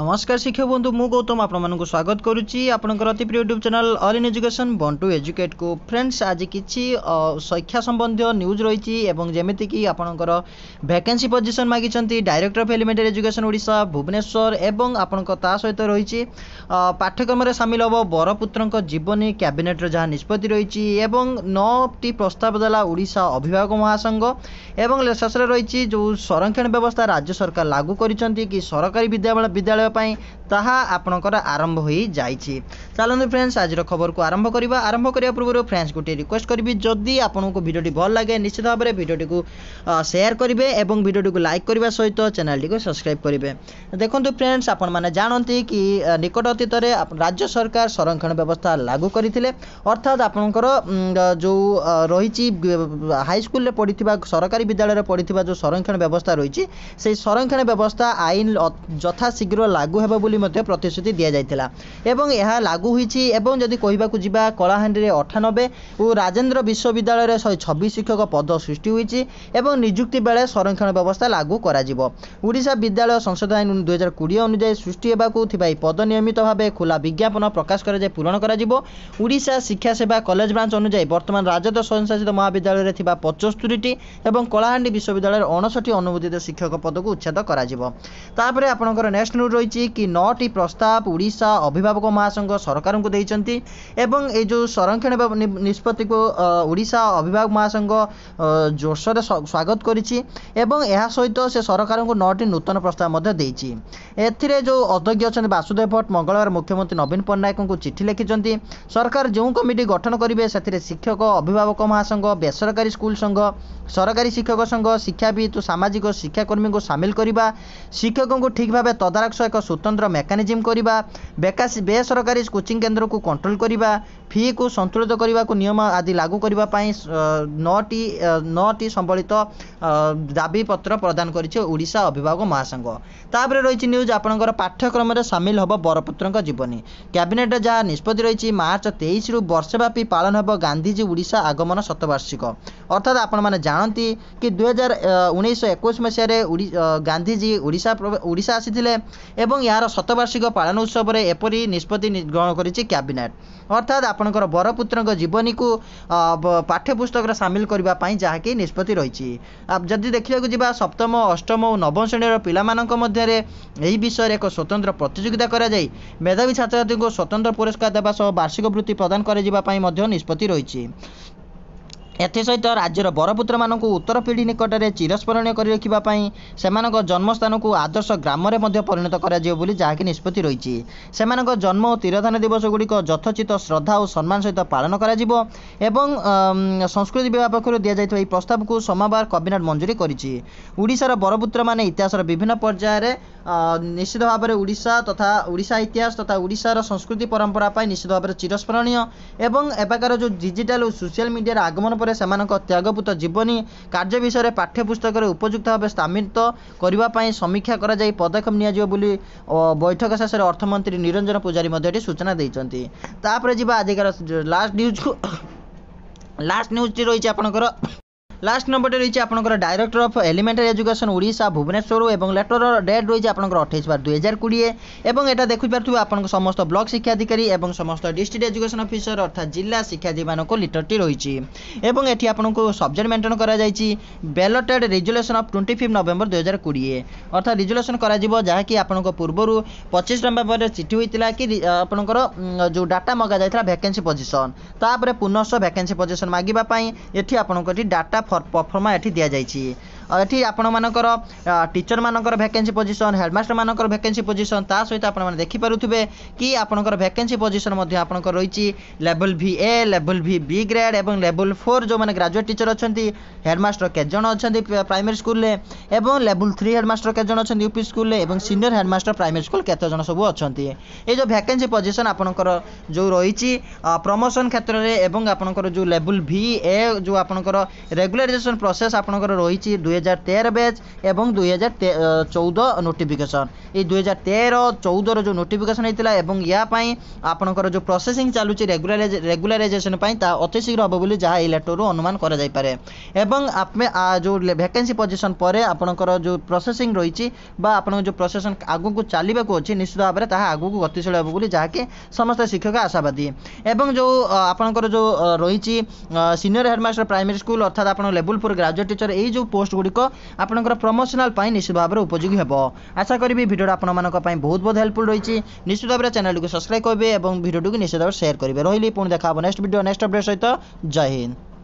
নমস্কার শিক্ষক বন্ধু মু গৌতম আপনার স্বাগত করুছি আপনার অতি প্রিয় YouTube channel all in education বন্টু এজুকেট কু ফ্রেন্ডস আজ কিছু শিক্ষা সম্বন্ধীয় নিউজ রয়েছে এবং যেমিকি আপনার ভ্যাকেন্সি পজিশন মাগিছেন director of elementary education Odisha Bhubaneswar এবং আপনার তা সহিত রয়েছে পাঠ্যক্রমে সামিল হব বরপুত্র জীবনী ক্যাবিনেটর যা নিষ্পতি রয়েছে এবং নটি প্রস্তাব দেলা ওড়িশা অভিভাবক মহাসংঘ এবং শেষে রয়েছে যে সংরক্ষণ ব্যবস্থা রাজ্য সরকার লাগু করেছেন কি সরকারি বিদ্যালয় ବିଦ୍ୟାଳୟ ପାଇଁ ତାହା ଆପଣଙ୍କର ଆରମ୍ଭ ହୋଇଯାଇଛି ଚାଲନ୍ତୁ ଫ୍ରେଣ୍ଡସ୍ ଆଜିର ଖବରକୁ ଆରମ୍ଭ କରିବା ଆରମ୍ଭ କରିବା ପୂର୍ବରୁ ଫ୍ରେଣ୍ଡସ୍ ଗୋଟିଏ ରିକ୍ୱେଷ୍ଟ କରିବି ଯଦି ଆପଣଙ୍କୁ ଭିଡ଼ିଓଟି ଭଲ ଲାଗେ ନିଶ୍ଚିତ ଭାବରେ ଭିଡ଼ିଓଟିକୁ ସେୟାର କରିବେ ଏବଂ ଭିଡ଼ିଓଟିକୁ ଲାଇକ୍ କରିବା ସହିତ ଚ୍ୟାନେଲଟିକୁ ସବସ୍କ୍ରାଇବ୍ କରିବେ ଦେଖନ୍ତୁ ଫ୍ରେଣ୍ଡସ୍ ଆପଣମାନେ ଜାଣନ୍ତି କି ନିକଟ ଅତୀତରେ ରାଜ୍ୟ ସରକାର ସଂରକ୍ଷଣ ବ୍ୟବସ୍ଥା ଲାଗୁ କରିଥିଲେ ଅର୍ଥାତ୍ ଆପଣଙ୍କର ଯେଉଁ ରହିଛି ହାଇସ୍କୁଲରେ ପଢ଼ିଥିବା ସରକାରୀ ବିଦ୍ୟାଳୟରେ ପଢ଼ିଥିବା ଯେଉଁ ସଂରକ୍ଷଣ ବ୍ୟବସ୍ଥା ରହିଛି ସେହି ସଂରକ୍ଷଣ ବ୍ୟବସ୍ଥା ଆଇନ ଯଥାଶୀଘ୍ର ଶୀଘ୍ର ଲାଗୁ ହେବ ବୋଲି ମଧ୍ୟ ପ୍ରତିଶ୍ରୁତି ଦିଆଯାଇଥିଲା ଏବଂ ଏହା ଲାଗୁ ହୋଇଛି ଏବଂ ଯଦି କହିବାକୁ ଯିବା କଳାହାଣ୍ଡିରେ ଅଠାନବେ ଓ ରାଜେନ୍ଦ୍ର ବିଶ୍ୱବିଦ୍ୟାଳୟରେ ଶହେ ଛବିଶ ଶିକ୍ଷକ ପଦ ସୃଷ୍ଟି ହୋଇଛି ଏବଂ ନିଯୁକ୍ତି ବେଳେ ସଂରକ୍ଷଣ ବ୍ୟବସ୍ଥା ଲାଗୁ କରାଯିବ ଓଡ଼ିଶା ବିଦ୍ୟାଳୟ ସଂଶୋଧନ ଆଇନ ଦୁଇହଜାର କୋଡ଼ିଏ ଅନୁଯାୟୀ ସୃଷ୍ଟି ହେବାକୁ ଥିବା ଏହି ପଦ ନିୟମିତ ଭାବେ ଖୋଲା ବିଜ୍ଞାପନ ପ୍ରକାଶ କରାଯାଇ ପୂରଣ କରାଯିବ ଓଡ଼ିଶା ଶିକ୍ଷା ସେବା କଲେଜ ବ୍ରାଞ୍ଚ ଅନୁଯାୟୀ ବର୍ତ୍ତମାନ ରାଜଦ ସ୍ୱୟଂଶାସିତ ମହାବିଦ୍ୟାଳୟରେ ଥିବା ପଞ୍ଚସ୍ତରୀଟି ଏବଂ କଳାହାଣ୍ଡି ବିଶ୍ୱବିଦ୍ୟାଳୟରେ ଅଣଷଠି ଅନୁମୋଦିତ ଶିକ୍ଷକ ପଦକୁ ଉଚ୍ଛେଦ କରାଯିବ ତାପରେ ଆପଣଙ୍କର ନେକ୍ସଟ ରହିଛି କି ନଅଟି ପ୍ରସ୍ତାବ ଓଡ଼ିଶା ଅଭିଭାବକ ମହାସଂଘ ସରକାରଙ୍କୁ ଦେଇଛନ୍ତି ଏବଂ ଏ ଯେଉଁ ସଂରକ୍ଷଣ ନିଷ୍ପତ୍ତିକୁ ଓଡ଼ିଶା ଅଭିଭାବକ ମହାସଂଘ ଜୋରସୋରରେ ସ୍ୱାଗତ କରିଛି ଏବଂ ଏହା ସହିତ ସେ ସରକାରଙ୍କୁ ନଅଟି ନୂତନ ପ୍ରସ୍ତାବ ମଧ୍ୟ ଦେଇଛି ଏଥିରେ ଯେଉଁ ଅଧ୍ୟକ୍ଷ ଅଛନ୍ତି ବାସୁଦେବ ଭଟ୍ଟ ମଙ୍ଗଳବାର ମୁଖ୍ୟମନ୍ତ୍ରୀ ନବୀନ ପଟ୍ଟନାୟକଙ୍କୁ ଚିଠି ଲେଖିଛନ୍ତି ସରକାର ଯେଉଁ କମିଟି ଗଠନ କରିବେ ସେଥିରେ ଶିକ୍ଷକ ଅଭିଭାବକ ମହାସଂଘ ବେସରକାରୀ ସ୍କୁଲ ସଂଘ ସରକାରୀ ଶିକ୍ଷକ ସଂଘ ଶିକ୍ଷାବିତ୍ ଓ ସାମାଜିକ ଶିକ୍ଷାକର୍ମୀଙ୍କୁ ସାମିଲ କରିବା ଶିକ୍ଷକଙ୍କୁ ଠିକ୍ ଭାବେ ତଦାରଖ ଷ୍ଟାଫ୍ସ ଏକ ସ୍ୱତନ୍ତ୍ର ମେକାନିଜିମ୍ କରିବା ବେସରକାରୀ କୋଚିଂ କେନ୍ଦ୍ରକୁ କଣ୍ଟ୍ରୋଲ କରିବା ଫିକୁ ସନ୍ତୁଳିତ କରିବାକୁ ନିୟମ ଆଦି ଲାଗୁ କରିବା ପାଇଁ ନଅଟି ନଅଟି ସମ୍ବଳିତ ଦାବିପତ୍ର ପ୍ରଦାନ କରିଛି ଓଡ଼ିଶା ଅଭିଭାବକ ମହାସଂଘ ତାପରେ ରହିଛି ନ୍ୟୁଜ୍ ଆପଣଙ୍କର ପାଠ୍ୟକ୍ରମରେ ସାମିଲ ହେବ ବରପୁତ୍ରଙ୍କ ଜୀବନୀ କ୍ୟାବିନେଟ୍ରେ ଯାହା ନିଷ୍ପତ୍ତି ରହିଛି ମାର୍ଚ୍ଚ ତେଇଶରୁ ବର୍ଷେ ବ୍ୟାପୀ ପାଳନ ହେବ ଗାନ୍ଧିଜୀ ଓଡ଼ିଶା ଆଗମନ ଶତବାର୍ଷିକ ଅର୍ଥାତ୍ ଆପଣମାନେ ଜାଣନ୍ତି କି ଦୁଇହଜାର ଉଣେଇଶହ ଏକୋଇଶ ମସିହାରେ ଗାନ୍ଧିଜୀ ଓଡ଼ିଶା ଓଡ଼ିଶା ଆସିଥିଲେ ଏବଂ ଏହାର ଶତବାର୍ଷିକ ପାଳନ ଉତ୍ସବରେ ଏପରି ନିଷ୍ପତ୍ତି ଗ୍ରହଣ କରିଛି କ୍ୟାବିନେଟ୍ ଅର୍ଥାତ୍ ଆପଣଙ୍କର ବରପୁତ୍ରଙ୍କ ଜୀବନୀକୁ ପାଠ୍ୟପୁସ୍ତକରେ ସାମିଲ କରିବା ପାଇଁ ଯାହାକି ନିଷ୍ପତ୍ତି ରହିଛି ଯଦି ଦେଖିବାକୁ ଯିବା ସପ୍ତମ ଅଷ୍ଟମ ଓ ନବମ ଶ୍ରେଣୀର ପିଲାମାନଙ୍କ ମଧ୍ୟରେ ଏହି ବିଷୟରେ ଏକ ସ୍ୱତନ୍ତ୍ର ପ୍ରତିଯୋଗିତା କରାଯାଇ ମେଧାବୀ ଛାତ୍ରଛାତ୍ରୀଙ୍କୁ ସ୍ୱତନ୍ତ୍ର ପୁରସ୍କାର ଦେବା ସହ ବାର୍ଷିକ ବୃତ୍ତି ପ୍ରଦାନ କରାଯିବା ପାଇଁ ମଧ୍ୟ ନିଷ୍ପତ୍ତି ରହିଛି ଏଥିସହିତ ରାଜ୍ୟର ବରପୁତ୍ରମାନଙ୍କୁ ଉତ୍ତର ପିଢ଼ି ନିକଟରେ ଚିରସ୍ମରଣୀୟ କରି ରଖିବା ପାଇଁ ସେମାନଙ୍କ ଜନ୍ମସ୍ଥାନକୁ ଆଦର୍ଶ ଗ୍ରାମରେ ମଧ୍ୟ ପରିଣତ କରାଯିବ ବୋଲି ଯାହାକି ନିଷ୍ପତ୍ତି ରହିଛି ସେମାନଙ୍କ ଜନ୍ମ ଓ ତିରୋଧାନ ଦିବସଗୁଡ଼ିକ ଯଥୋଚିତ ଶ୍ରଦ୍ଧା ଓ ସମ୍ମାନ ସହିତ ପାଳନ କରାଯିବ ଏବଂ ସଂସ୍କୃତି ବିଭାଗ ପକ୍ଷରୁ ଦିଆଯାଇଥିବା ଏହି ପ୍ରସ୍ତାବକୁ ସୋମବାର କ୍ୟାବିନେଟ୍ ମଞ୍ଜୁରୀ କରିଛି ଓଡ଼ିଶାର ବରପୁତ୍ରମାନେ ଇତିହାସର ବିଭିନ୍ନ ପର୍ଯ୍ୟାୟରେ ନିଶ୍ଚିତ ଭାବରେ ଓଡ଼ିଶା ତଥା ଓଡ଼ିଶା ଇତିହାସ ତଥା ଓଡ଼ିଶାର ସଂସ୍କୃତି ପରମ୍ପରା ପାଇଁ ନିଶ୍ଚିତ ଭାବରେ ଚିରସ୍ମରଣୀୟ ଏବଂ ଏବେକାର ଯେଉଁ ଡିଜିଟାଲ୍ ଓ ସୋସିଆଲ୍ ମିଡ଼ିଆର ଆଗମନ ପରେ ସେମାନଙ୍କ ତ୍ୟାଗପୂତ ଜୀବନୀ କାର୍ଯ୍ୟ ବିଷୟରେ ପାଠ୍ୟପୁସ୍ତକରେ ଉପଯୁକ୍ତ ଭାବେ ସ୍ଥାନିତ କରିବା ପାଇଁ ସମୀକ୍ଷା କରାଯାଇ ପଦକ୍ଷେପ ନିଆଯିବ ବୋଲି ବୈଠକ ଶେଷରେ ଅର୍ଥମନ୍ତ୍ରୀ ନିରଞ୍ଜନ ପୂଜାରୀ ମଧ୍ୟ ଏଠି ସୂଚନା ଦେଇଛନ୍ତି ତାପରେ ଯିବା ଆଜିକାର ଲାଷ୍ଟ ନ୍ୟୁଜ୍କୁ ଲାଷ୍ଟ ନ୍ୟୁଜ୍ଟି ରହିଛି ଆପଣଙ୍କର লাস্ট নম্বরটি রয়েছে আপনার director of elementary education Odisha Bhubaneswar এবং লেটরর ডেট রয়েছে আপনার অঠেইশ বার দুই হাজার কোড়িয়ে এবং এটা দেখিপারে আপনার সমস্ত ব্লক শিক্ষাধিকারী এবং সমস্ত ডিস্ট্রিক্ট এজুকেশন অফিসর অর্থাৎ জেলা শিক্ষার্থী মানুষ লিটরটি রয়েছে এবং এটি আপনার সবজেক্ট মেন্টেন করা যাই ব্যালটেড resolution of twenty fifth November দুই হাজার কোড়িয়ে অর্থাৎ রিজুলেশন করা যা কি আপনার পূর্বর পঁচিশ নভেম্বরের চিঠি হয়েছিল কি আপনার যে ডাটা মগা যাই ভ্যাকেন্সি পজিশন তাপরে পুনশ ভ্যাকেন্সি পজিশন মাগিবা এটি আপনার ডাটা ফর পফর্মা ଏଠି ଦିଆଯାଇଛି ଏଠି ଆପଣମାନଙ୍କର ଟିଚର୍ମାନଙ୍କର ଭ୍ୟାକେନ୍ସି ପୋଜିସନ୍ ହେଡ଼ମାଷ୍ଟରମାନଙ୍କର ଭ୍ୟାକେନ୍ସି ପୋଜିସନ୍ ତା ସହିତ ଆପଣମାନେ ଦେଖିପାରୁଥିବେ କି ଆପଣଙ୍କର ଭ୍ୟାକେନ୍ସି ପୋଜିସନ୍ ମଧ୍ୟ ଆପଣଙ୍କର ରହିଛି ଲେବୁଲ୍ ଭି ଏ ଲେବୁଲ୍ ଭି ବି ଗ୍ରେଡ଼୍ ଏବଂ ଲେବୁଲ୍ ଫୋର୍ ଯେଉଁମାନେ ଗ୍ରାଜୁଏଟ୍ ଟିଚର୍ ଅଛନ୍ତି ହେଡ଼ମାଷ୍ଟର କେତେଜଣ ଅଛନ୍ତି ପ୍ରାଇମେରୀ ସ୍କୁଲରେ ଏବଂ ଲେବୁଲ୍ ଥ୍ରୀ ହେଡ଼ମାଷ୍ଟର କେତେଜଣ ଅଛନ୍ତି ୟୁପି ସ୍କୁଲରେ ଏବଂ ସିନିୟର ହେଡ଼ମାଷ୍ଟର ପ୍ରାଇମେରୀ ସ୍କୁଲ କେତେଜଣ ସବୁ ଅଛନ୍ତି ଏ ଯେଉଁ ଭ୍ୟାକେନ୍ସି ପୋଜିସନ୍ ଆପଣଙ୍କର ଯେଉଁ ରହିଛି ପ୍ରମୋସନ୍ କ୍ଷେତ୍ରରେ ଏବଂ ଆପଣଙ୍କର ଯେଉଁ ଲେବୁଲ୍ ଭି ଏ ଯେଉଁ ଆପଣଙ୍କର ରେଗୁଲାରାଇଜେସନ୍ ପ୍ରୋସେସ୍ ଆପଣଙ୍କର ରହିଛି ଦୁଇ হাজার তেরো ব্যাচ এবং দুই হাজার চৌদ নোটিফିକେସନ୍ ଏଇ ଦୁଇ ହଜାର ତେର ଚଉଦର ଯେଉଁ ନୋଟିଫିକେସନ୍ ହେଇଥିଲା ଏବଂ ୟା ପାଇଁ ଆପଣଙ୍କର ଯେଉଁ ପ୍ରୋସେସିଂ ଚାଲୁଛି ରେଗୁଲାରାଇଜ ରେଗୁଲାରାଇଜେସନ୍ ପାଇଁ ତାହା ଅତି ଶୀଘ୍ର ହେବ ବୋଲି ଯାହା ଏଇ ଲେଟରରୁ ଅନୁମାନ କରାଯାଇପାରେ ଏବଂ ଆମେ ଯେଉଁ ଭ୍ୟାକେନ୍ସି ପୋଜିସନ୍ ପରେ ଆପଣଙ୍କର ଯେଉଁ ପ୍ରୋସେସିଂ ରହିଛି ବା ଆପଣଙ୍କ ଯେଉଁ ପ୍ରୋସେସନ୍ ଆଗକୁ ଚାଲିବାକୁ ଅଛି ନିଶ୍ଚିତ ଭାବରେ ତାହା ଆଗକୁ ଗତିଶୀଳ ହେବ ବୋଲି ଯାହାକି ସମସ୍ତ ଶିକ୍ଷକ ଆଶାବାଦୀ ଏବଂ ଯେଉଁ ଆପଣଙ୍କର ଯେଉଁ ରହିଛି ସିନିୟର ହେଡ଼ମାଷ୍ଟର ପ୍ରାଇମେରୀ ସ୍କୁଲ ଅର୍ଥାৎ ଆପଣ ଲେବୁଲ୍ ଫୋର୍ ଗ୍ରାଜୁଏଟ୍ ଟିଚର ଏଇ ଯେଉଁ ପୋଷ୍ଟ ଗୁଡ଼ିକ ଆପଣଙ୍କର ପ୍ରମୋସନାଲ୍ ପାଇଁ ନିଶ୍ଚିତ ଭାବରେ ଉପଯୋଗୀ ହେବ ଆଶା କରିବି ଭିଡ଼ିଓଟା ଆପଣମାନଙ୍କ ପାଇଁ ବହୁତ ବହୁତ ହେଲ୍ପଫୁଲ୍ ରହିଛି ନିଶ୍ଚିତ ଭାବରେ ଚ୍ୟାନେଲ୍ଟିକୁ ସବସ୍କ୍ରାଇବ୍ କରିବେ ଏବଂ ଭିଡ଼ିଓଟିକୁ ନିଶ୍ଚିତ ଭାବରେ ସେୟାର କରିବେ ରହିଲି ପୁଣି ଦେଖା ହେବ ନେକ୍ସଟ ଭିଡ଼ିଓ ନେକ୍ସଟ ଅପଡ଼େଟ୍ ସହିତ ଜୟ ହିନ୍ଦ